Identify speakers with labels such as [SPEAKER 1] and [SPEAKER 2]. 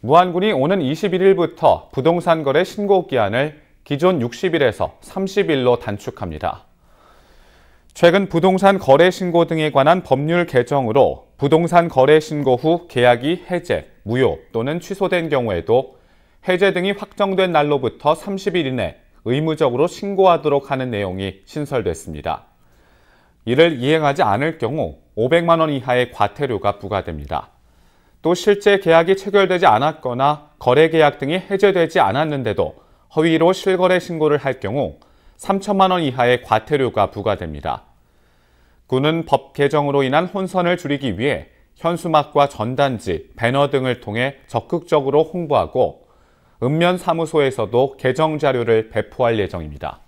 [SPEAKER 1] 무안군이 오는 21일부터 부동산 거래 신고 기한을 기존 60일에서 30일로 단축합니다. 최근 부동산 거래 신고 등에 관한 법률 개정으로 부동산 거래 신고 후 계약이 해제, 무효 또는 취소된 경우에도 해제 등이 확정된 날로부터 30일 이내 의무적으로 신고하도록 하는 내용이 신설됐습니다. 이를 이행하지 않을 경우 500만 원 이하의 과태료가 부과됩니다. 또 실제 계약이 체결되지 않았거나 거래 계약 등이 해제되지 않았는데도 허위로 실거래 신고를 할 경우 3천만 원 이하의 과태료가 부과됩니다. 군은 법 개정으로 인한 혼선을 줄이기 위해 현수막과 전단지, 배너 등을 통해 적극적으로 홍보하고 읍면 사무소에서도 개정 자료를 배포할 예정입니다.